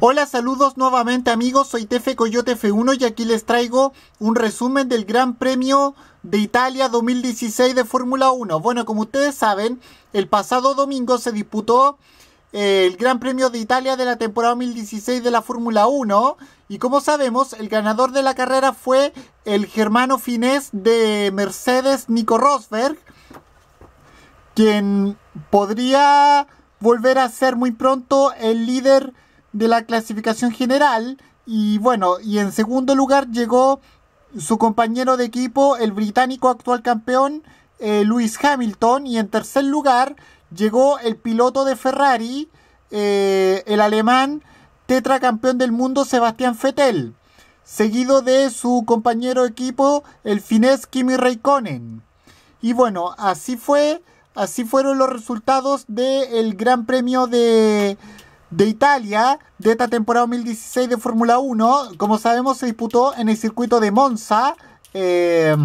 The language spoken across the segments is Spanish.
Hola, saludos nuevamente amigos, soy Tefe Coyote F1 y aquí les traigo un resumen del Gran Premio de Italia 2016 de Fórmula 1. Bueno, como ustedes saben, el pasado domingo se disputó eh, el Gran Premio de Italia de la temporada 2016 de la Fórmula 1 y como sabemos, el ganador de la carrera fue el germano finés de Mercedes, Nico Rosberg, quien podría volver a ser muy pronto el líder de la clasificación general. Y bueno, y en segundo lugar llegó su compañero de equipo, el británico actual campeón, Luis eh, Lewis Hamilton. Y en tercer lugar llegó el piloto de Ferrari, eh, el alemán tetracampeón del mundo, Sebastián Vettel. Seguido de su compañero de equipo, el finés Kimi Raikkonen. Y bueno, así fue, así fueron los resultados del Gran Premio de de Italia de esta temporada 2016 de Fórmula 1. Como sabemos, se disputó en el circuito de Monza. Eh,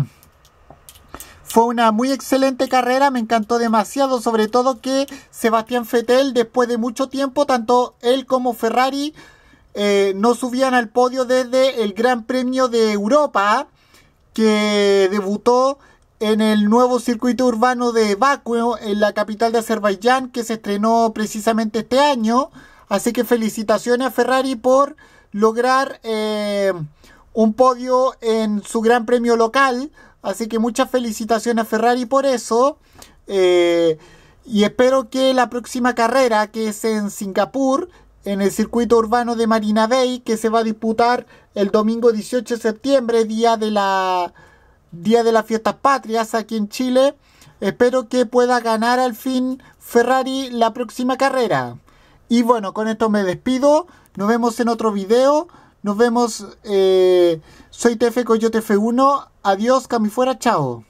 fue una muy excelente carrera, me encantó demasiado, sobre todo que Sebastián Fettel, después de mucho tiempo, tanto él como Ferrari eh, no subían al podio desde el Gran Premio de Europa, que debutó en el nuevo circuito urbano de Baku, en la capital de Azerbaiyán, que se estrenó precisamente este año. Así que felicitaciones a Ferrari por lograr eh, un podio en su gran premio local. Así que muchas felicitaciones a Ferrari por eso. Eh, y espero que la próxima carrera, que es en Singapur, en el circuito urbano de Marina Bay, que se va a disputar el domingo 18 de septiembre, día de la día de las fiestas patrias aquí en Chile, espero que pueda ganar al fin Ferrari la próxima carrera. Y bueno, con esto me despido. Nos vemos en otro video. Nos vemos. Eh, soy TF Coyote 1 Adiós, Cami Chao.